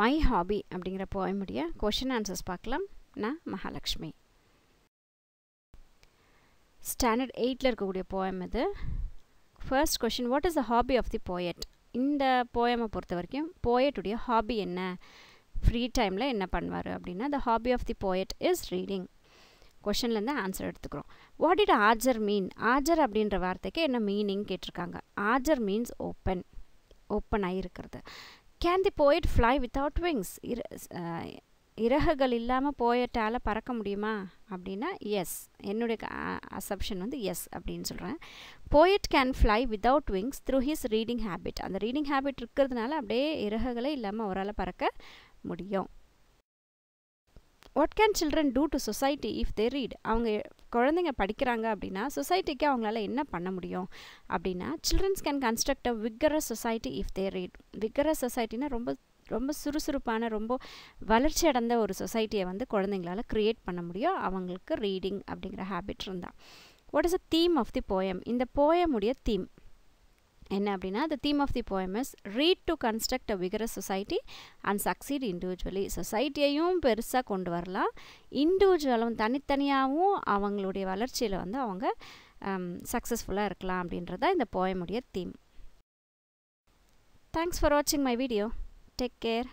my hobby அப்படிங்கிற போயமுடைய question answers பார்க்கலாம் நான் மகாலட்சுமி ஸ்டாண்டர்ட் எயிட்டில் இருக்கக்கூடிய போயம் இது first question what is the hobby of the poet இந்த போயமை பொறுத்த வரைக்கும் போயட்டுடைய ஹாபி என்ன ஃப்ரீ டைமில் என்ன பண்ணுவார் அப்படின்னா the hobby of the poet is reading கொஷன்லேருந்து ஆன்சர் எடுத்துக்கிறோம் what it ajar mean ajar அப்படின்ற வார்த்தைக்கு என்ன மீனிங் கேட்டிருக்காங்க ஆஜர் மீன்ஸ் ஓப்பன் ஓப்பன் ஆகிருக்கிறது can the poet fly without wings இர இறகுகள் இல்லாமல் போயட்டால் பறக்க முடியுமா அப்படின்னா எஸ் என்னுடைய அசப்ஷன் வந்து எஸ் அப்படின்னு சொல்கிறேன் poet can fly without wings through his reading habit அந்த ரீடிங் ஹேபிட் இருக்கிறதுனால அப்படியே இறகுகளே இல்லாமல் அவரால் பறக்க முடியும் what can children do to society if they read அவங்க குழந்தைங்க படிக்கிறாங்க அப்படின்னா சொசைட்டிக்கு அவங்களால என்ன பண்ண முடியும் அப்படின்னா childrens can construct a vigorous society if they read vigorous சொசைட்டினா ரொம்ப ரொம்ப சுறுசுறுப்பான ரொம்ப வளர்ச்சி அடைந்த ஒரு சொசைட்டியை வந்து குழந்தைங்களால் க்ரியேட் பண்ண முடியும் அவங்களுக்கு ரீடிங் அப்படிங்கிற ஹேபிட் இருந்தால் what is a theme of the poem இந்த போயமுடைய தீம் என்ன அப்படின்னா the theme of the poem is read to construct a vigorous society and succeed individually சொசைட்டியையும் பெருசாக கொண்டு வரலாம் இண்டிவிஜுவலும் தனித்தனியாகவும் அவங்களுடைய வளர்ச்சியில் வந்து அவங்க சக்ஸஸ்ஃபுல்லாக um, இருக்கலாம் அப்படின்றது தான் இந்த போயமுடைய தீம் தேங்க்ஸ் ஃபார் வாட்சிங் மை வீடியோ டேக் கேர்